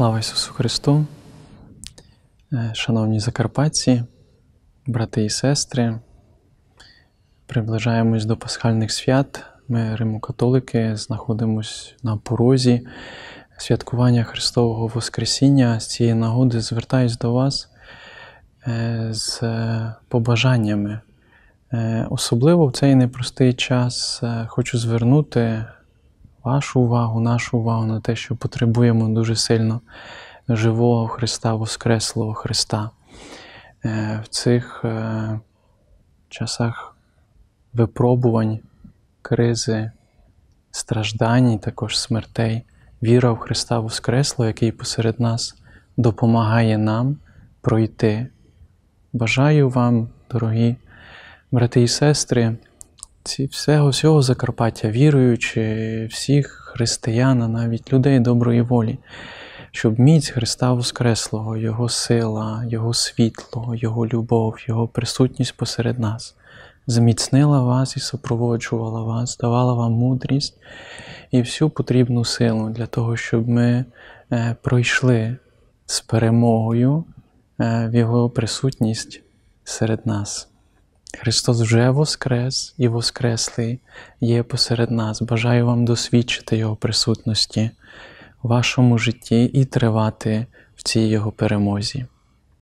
Слава Ісусу Христу, е, шановні Закарпатці, брати і сестри, приближаємось до Пасхальних свят. Ми, римокатолики, знаходимось на порозі святкування Христового Воскресіння. З цієї нагоди звертаюсь до вас е, з побажаннями. Е, особливо в цей непростий час хочу звернути вашу увагу, нашу увагу на те, що потребуємо дуже сильно живого Христа, Воскреслого Христа. Е, в цих е, часах випробувань, кризи, страждань, також смертей, віра в Христа Воскресло, який посеред нас допомагає нам пройти. Бажаю вам, дорогі брати і сестри ці всього всього Закарпаття, віруючи, всіх християн, навіть людей доброї волі, щоб міць Христа Воскреслого, Його сила, Його світло, Його любов, Його присутність посеред нас зміцнила вас і супроводжувала вас, давала вам мудрість і всю потрібну силу для того, щоб ми е, пройшли з перемогою е, в Його присутність серед нас. Христос вже Воскрес і Воскреслий є посеред нас. Бажаю вам досвідчити Його присутності в вашому житті і тривати в цій Його перемозі.